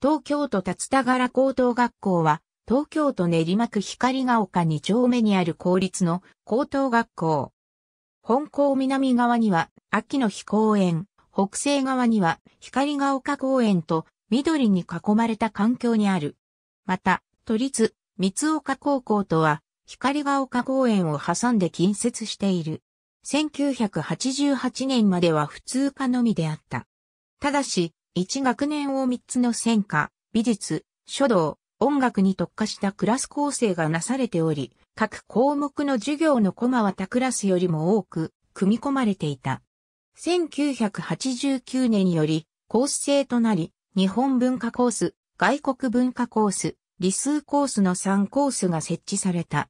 東京都立田柄高等学校は、東京都練馬区光が丘2丁目にある公立の高等学校。本校南側には、秋の日公園、北西側には、光が丘公園と、緑に囲まれた環境にある。また、都立、三岡高校とは、光が丘公園を挟んで近接している。1988年までは普通科のみであった。ただし、1学年を3つの戦果美術、書道、音楽に特化したクラス構成がなされており、各項目の授業のコマは他クラスよりも多く組み込まれていた。1989年によりコース制となり、日本文化コース、外国文化コース、理数コースの3コースが設置された。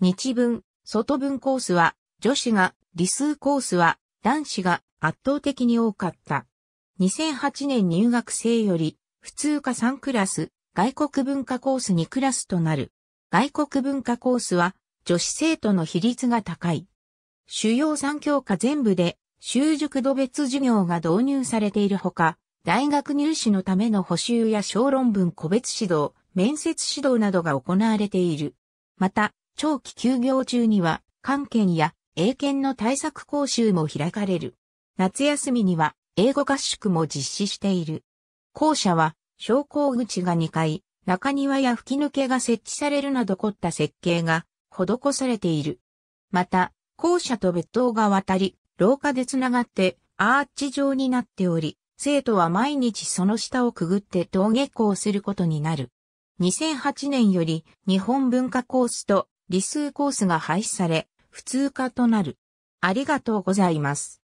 日文、外文コースは女子が、理数コースは男子が圧倒的に多かった。2008年入学生より、普通科3クラス、外国文化コース2クラスとなる。外国文化コースは、女子生徒の比率が高い。主要3教科全部で、習熟度別授業が導入されているほか、大学入試のための補修や小論文個別指導、面接指導などが行われている。また、長期休業中には、関検や英検の対策講習も開かれる。夏休みには、英語合宿も実施している。校舎は、昇降口が2階、中庭や吹き抜けが設置されるなど凝った設計が施されている。また、校舎と別棟が渡り、廊下でつながってアーチ状になっており、生徒は毎日その下をくぐって登下校することになる。2008年より日本文化コースと理数コースが廃止され、普通科となる。ありがとうございます。